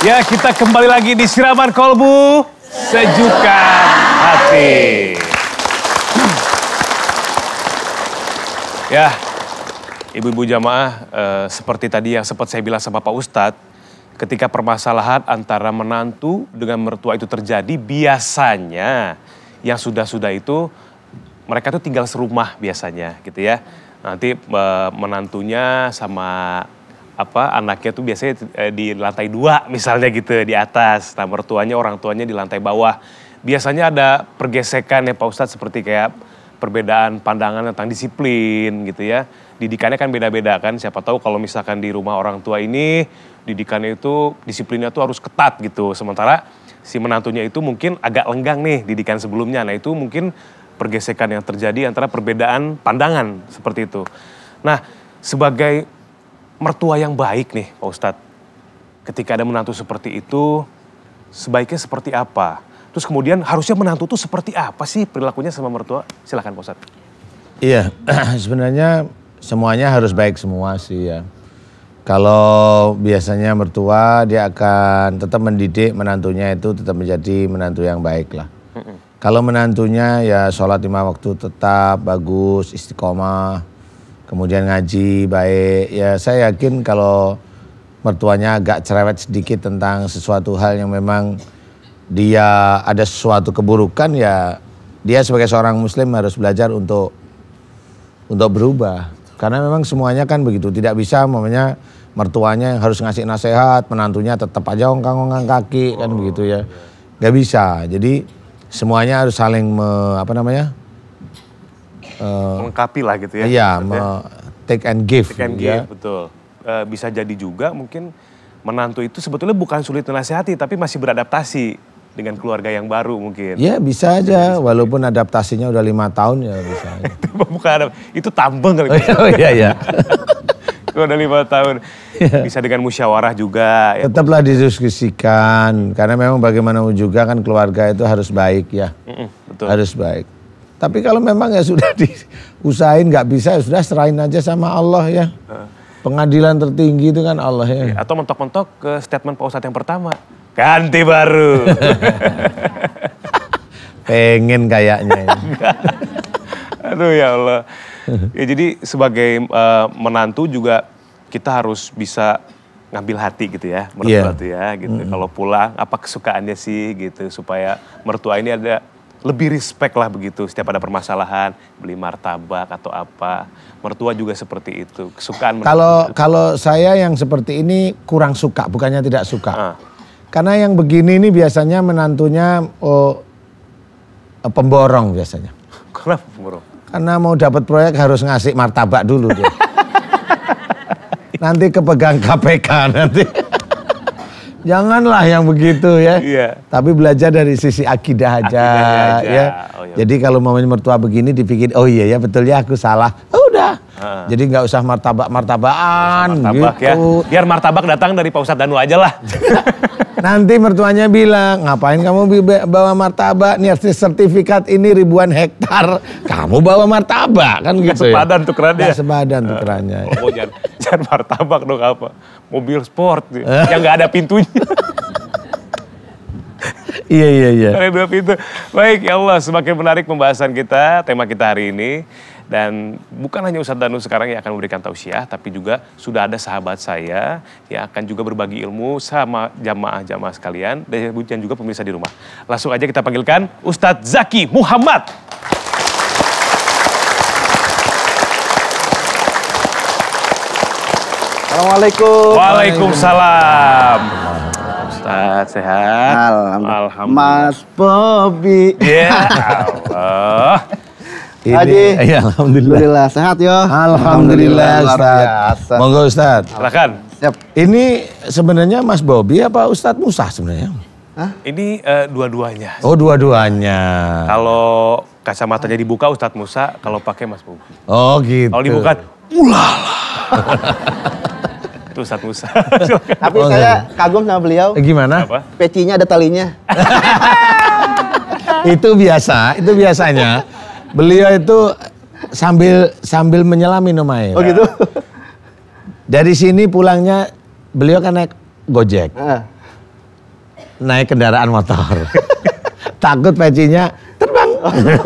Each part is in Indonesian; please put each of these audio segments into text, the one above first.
Ya kita kembali lagi di siraman kolbu sejukan hati. Ya, ibu-ibu jamaah eh, seperti tadi yang sempat saya bilang sama Pak Ustadz, ketika permasalahan antara menantu dengan mertua itu terjadi, biasanya yang sudah-sudah itu mereka tuh tinggal serumah biasanya gitu ya. Nanti eh, menantunya sama apa anaknya tuh biasanya eh, di lantai dua misalnya gitu di atas. Nah mertuanya orang tuanya di lantai bawah. Biasanya ada pergesekan ya Pak Ustadz seperti kayak perbedaan pandangan tentang disiplin gitu ya. Didikannya kan beda-beda kan. Siapa tahu kalau misalkan di rumah orang tua ini didikannya itu disiplinnya tuh harus ketat gitu. Sementara si menantunya itu mungkin agak lenggang nih didikan sebelumnya. Nah itu mungkin pergesekan yang terjadi antara perbedaan pandangan seperti itu. Nah sebagai mertua yang baik nih Pak Ustadz? Ketika ada menantu seperti itu, sebaiknya seperti apa? Terus kemudian harusnya menantu itu seperti apa sih perilakunya sama mertua? Silahkan Pak Ustadz. Iya, sebenarnya semuanya harus baik semua sih ya. Kalau biasanya mertua dia akan tetap mendidik menantunya itu tetap menjadi menantu yang baik lah. Kalau menantunya ya sholat lima waktu tetap bagus, istiqomah, kemudian ngaji baik. Ya saya yakin kalau mertuanya agak cerewet sedikit tentang sesuatu hal yang memang dia ada sesuatu keburukan ya dia sebagai seorang muslim harus belajar untuk untuk berubah karena memang semuanya kan begitu tidak bisa namanya mertuanya yang harus ngasih nasihat menantunya tetap aja ongkang-ongkang kaki kan oh, kan begitu ya iya. nggak bisa jadi semuanya harus saling me, apa namanya Mengkapi eh, melengkapi lah gitu ya. Iya, me- take and give. Take and gitu ya. betul. Uh, bisa jadi juga mungkin menantu itu sebetulnya bukan sulit menasihati tapi masih beradaptasi dengan keluarga yang baru mungkin. Iya bisa aja, walaupun adaptasinya udah lima tahun ya bisa. itu bukan ada, itu tambeng kali. Ya. oh iya iya. udah lima tahun. Ya. Bisa dengan musyawarah juga. Ya. Tetaplah didiskusikan, karena memang bagaimana juga kan keluarga itu harus baik ya. Mm -mm, betul. Harus baik. Tapi kalau memang ya sudah diusahain nggak bisa ya sudah serahin aja sama Allah ya. Pengadilan tertinggi itu kan Allah ya. Iya, atau mentok-mentok ke statement Pak Ustadz yang pertama. Ganti baru. Pengen kayaknya. Ya. Aduh ya Allah. Ya jadi sebagai uh, menantu juga kita harus bisa ngambil hati gitu ya mertua iya. yeah. ya gitu. Mm -hmm. Kalau pulang apa kesukaannya sih gitu supaya mertua ini ada lebih respect lah begitu setiap ada permasalahan beli martabak atau apa mertua juga seperti itu kesukaan kalau kalau saya yang seperti ini kurang suka bukannya tidak suka uh. karena yang begini ini biasanya menantunya oh, pemborong biasanya kenapa pemborong karena mau dapat proyek harus ngasih martabak dulu dia nanti kepegang KPK nanti Janganlah yang begitu ya. Iya. Tapi belajar dari sisi akidah aja, aja. ya. Oh, iya. Jadi kalau mamanya mertua begini dipikir, oh iya ya betul ya aku salah. Oh, udah. Ha. Jadi nggak usah martabak martabaan ya. martabak, gitu. Ya. Biar martabak datang dari Pak Ustadz Danu aja lah. Nanti mertuanya bilang, ngapain kamu bawa martabak? Nih sertifikat ini ribuan hektar. Kamu bawa martabak kan gitu ya. Sebadan tukerannya. Gak ya? sebadan eh, tukerannya. Ya. Oh, jangan, jangan martabak dong apa. Mobil sport gitu. eh? yang gak ada pintunya. iya iya iya. Ada dua pintu. Baik ya Allah, semakin menarik pembahasan kita, tema kita hari ini. Dan bukan hanya Ustadz Danu sekarang yang akan memberikan tausiah, tapi juga sudah ada sahabat saya yang akan juga berbagi ilmu sama jamaah-jamaah sekalian dan juga pemirsa di rumah. Langsung aja kita panggilkan Ustadz Zaki Muhammad. Assalamualaikum. Waalaikumsalam. Ustaz sehat. Alhamdulillah. Alhamdulillah. Mas Bobi. Ya yeah. Allah. Ini, Haji. Ya, alhamdulillah. alhamdulillah. Sehat yo. Alhamdulillah, alhamdulillah Ustaz. Monggo Ustaz. Silakan. Siap. Ini sebenarnya Mas Bobi apa Ustaz Musa sebenarnya? Hah? Ini uh, dua-duanya. Oh, dua-duanya. Kalau kacamatanya dibuka Ustadz Musa, kalau pakai Mas Bobi. Oh, gitu. Kalau dibuka, ulala. Itu Ustadz Musa. Tapi oh, saya iya. kagum sama beliau. Eh, gimana? Apa? Pecinya ada talinya. itu biasa, itu biasanya beliau itu sambil sambil minum air. Oh gitu. Dari sini pulangnya beliau kan naik Gojek. Uh. Naik kendaraan motor. Takut pecinya terbang.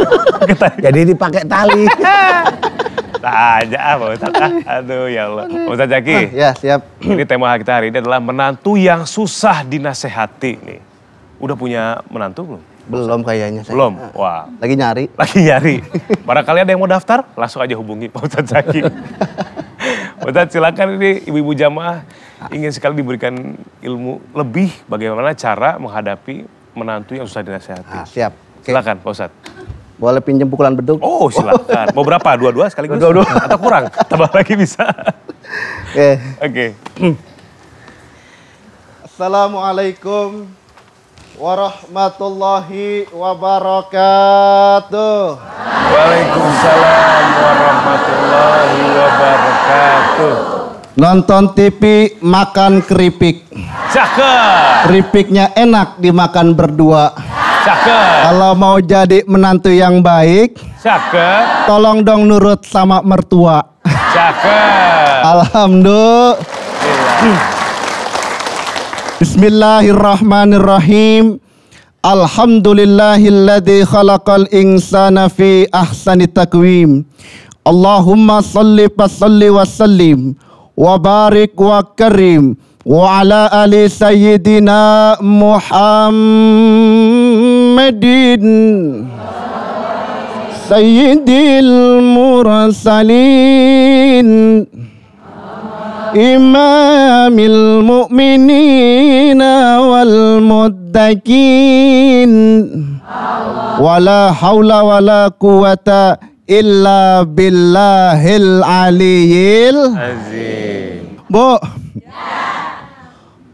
Jadi dipakai tali. Tanya apa ah, Ustaz? Ah, aduh ya Allah. Ustaz Jaki. Ah, ya siap. Ini tema kita hari ini adalah menantu yang susah dinasehati nih. Udah punya menantu belum? Belum kayaknya saya. Belum? Ah. Wah. Lagi nyari. Lagi nyari. Barangkali ada yang mau daftar, langsung aja hubungi Pak Ustadz Zaki. Ustadz silakan ini ibu-ibu jamaah ingin sekali diberikan ilmu lebih bagaimana cara menghadapi menantu yang susah dinasehati. Ah, siap. Okay. Silakan Pak Ustadz. Boleh pinjam pukulan beduk? Oh silakan. Mau berapa? Dua-dua sekali. Dua-dua. Atau kurang? Tambah lagi bisa. Oke. Oke. okay. Hmm. Assalamualaikum warahmatullahi wabarakatuh. Waalaikumsalam warahmatullahi wabarakatuh. Nonton TV makan keripik. Cakep. Keripiknya enak dimakan berdua. Cakep. Kalau mau jadi menantu yang baik, cakep. Tolong dong nurut sama mertua. Cakep. Alhamdulillah. بسم الله الرحمن الرحيم الحمد لله الذي خلق الإنسان في أحسن تقويم اللهم صل وصل وسلم وبارك وكرم وعلى آل سيدنا محمد سيد المرسلين imamil mu'minina wal muttaqin wala haula wala quwata illa billahil aliyil azim Bu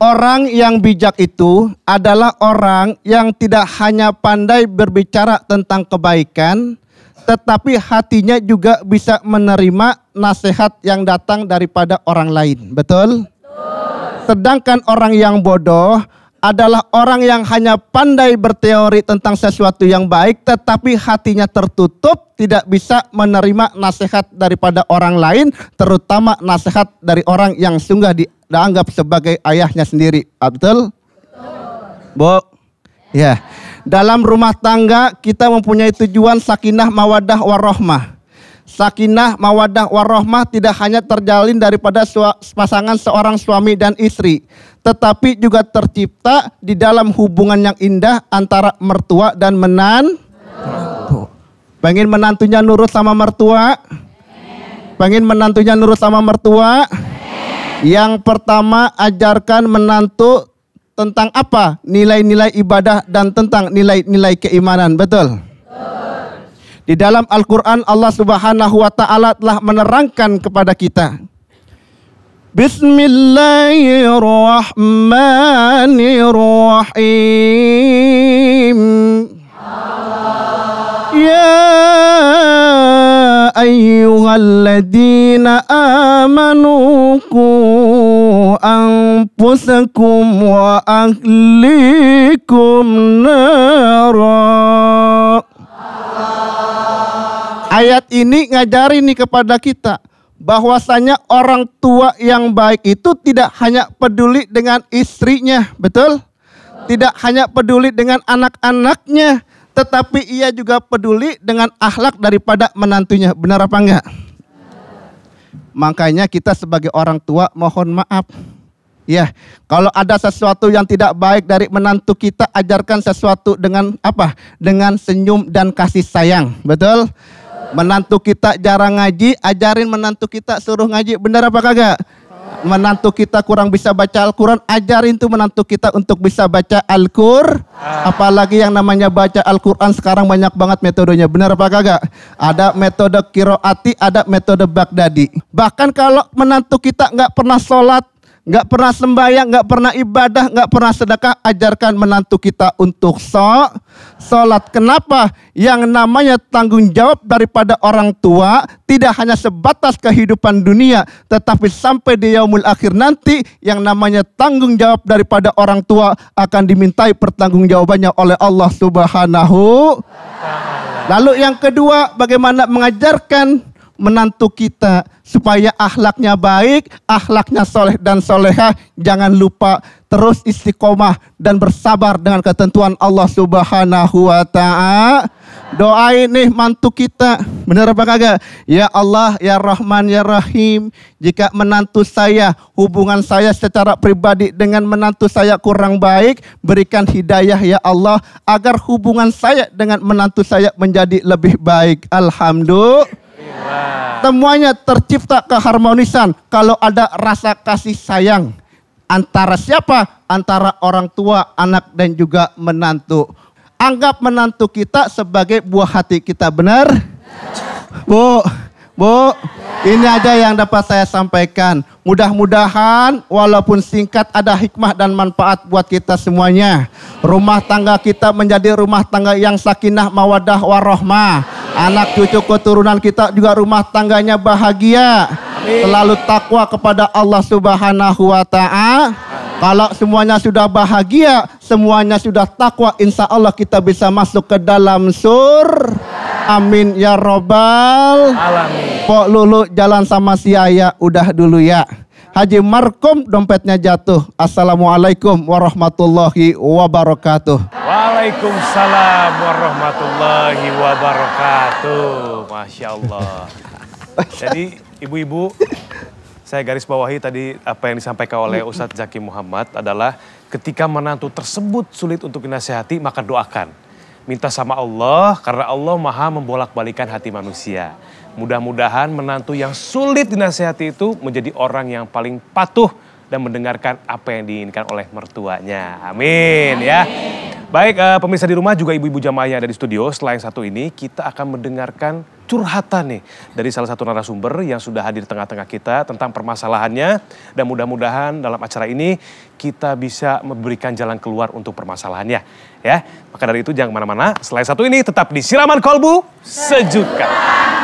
Orang yang bijak itu adalah orang yang tidak hanya pandai berbicara tentang kebaikan, tetapi hatinya juga bisa menerima nasihat yang datang daripada orang lain. Betul? Sedangkan orang yang bodoh adalah orang yang hanya pandai berteori tentang sesuatu yang baik, tetapi hatinya tertutup, tidak bisa menerima nasihat daripada orang lain, terutama nasihat dari orang yang sungguh dianggap sebagai ayahnya sendiri. Ah, betul? Betul. Ya. Yeah. Dalam rumah tangga kita mempunyai tujuan sakinah mawadah warohmah. Sakinah, mawadah, warohmah tidak hanya terjalin daripada pasangan seorang suami dan istri, tetapi juga tercipta di dalam hubungan yang indah antara mertua dan menan. Pengen menantunya nurut sama mertua? Pengen menantunya nurut sama mertua? Yang pertama ajarkan menantu tentang apa? Nilai-nilai ibadah dan tentang nilai-nilai keimanan, betul? Di dalam Al-Quran Allah subhanahu wa ta'ala telah menerangkan kepada kita. Bismillahirrahmanirrahim. Ya ayyuhalladzina amanu anfusakum wa ahlikum narak. Ayat ini ngajari nih kepada kita bahwasanya orang tua yang baik itu tidak hanya peduli dengan istrinya, betul? Tidak hanya peduli dengan anak-anaknya, tetapi ia juga peduli dengan akhlak daripada menantunya. Benar apa enggak? Makanya kita sebagai orang tua mohon maaf. Ya, kalau ada sesuatu yang tidak baik dari menantu kita, ajarkan sesuatu dengan apa? Dengan senyum dan kasih sayang. Betul? Menantu kita jarang ngaji, ajarin menantu kita suruh ngaji. Benar apa kagak? Menantu kita kurang bisa baca Al-Quran, ajarin tuh menantu kita untuk bisa baca Al-Qur. Ah. Apalagi yang namanya baca Al-Quran sekarang banyak banget metodenya. Benar apa kagak? Ada metode kiroati, ada metode bagdadi. Bahkan kalau menantu kita nggak pernah sholat, nggak pernah sembahyang, nggak pernah ibadah, nggak pernah sedekah, ajarkan menantu kita untuk sholat. Kenapa? Yang namanya tanggung jawab daripada orang tua tidak hanya sebatas kehidupan dunia, tetapi sampai di yaumul akhir nanti yang namanya tanggung jawab daripada orang tua akan dimintai pertanggungjawabannya oleh Allah Subhanahu Lalu yang kedua, bagaimana mengajarkan menantu kita supaya akhlaknya baik, akhlaknya soleh dan soleha. Jangan lupa terus istiqomah dan bersabar dengan ketentuan Allah Subhanahu wa taala. Doa ini mantu kita. Benar apa kagak? Ya Allah, ya Rahman, ya Rahim. Jika menantu saya, hubungan saya secara pribadi dengan menantu saya kurang baik, berikan hidayah ya Allah agar hubungan saya dengan menantu saya menjadi lebih baik. Alhamdulillah. Semuanya tercipta keharmonisan kalau ada rasa kasih sayang antara siapa? Antara orang tua, anak dan juga menantu. Anggap menantu kita sebagai buah hati kita, benar? Bu, Bu, ini aja yang dapat saya sampaikan. Mudah-mudahan walaupun singkat ada hikmah dan manfaat buat kita semuanya. Rumah tangga kita menjadi rumah tangga yang sakinah mawadah warohmah Anak cucu keturunan kita juga rumah tangganya bahagia. Selalu takwa kepada Allah Subhanahu wa taala. Kalau semuanya sudah bahagia, semuanya sudah takwa, insya Allah kita bisa masuk ke dalam sur. Amin ya robbal alamin. Pok Lulu jalan sama si Ayah udah dulu ya. Haji Markum dompetnya jatuh. Assalamualaikum warahmatullahi wabarakatuh. Waalaikumsalam warahmatullahi wabarakatuh. Masya Allah. Jadi ibu-ibu, saya garis bawahi tadi apa yang disampaikan oleh Ustadz Zaki Muhammad adalah ketika menantu tersebut sulit untuk dinasehati maka doakan. Minta sama Allah karena Allah maha membolak-balikan hati manusia. Mudah-mudahan menantu yang sulit dinasehati itu menjadi orang yang paling patuh dan mendengarkan apa yang diinginkan oleh mertuanya. Amin, Amin. ya. Baik, uh, pemirsa di rumah juga ibu-ibu jamaah yang ada di studio. Selain satu ini, kita akan mendengarkan curhatan nih dari salah satu narasumber yang sudah hadir di tengah-tengah kita tentang permasalahannya. Dan mudah-mudahan dalam acara ini kita bisa memberikan jalan keluar untuk permasalahannya. Ya, maka dari itu jangan kemana-mana. Selain satu ini, tetap di Siraman Kolbu sejukkan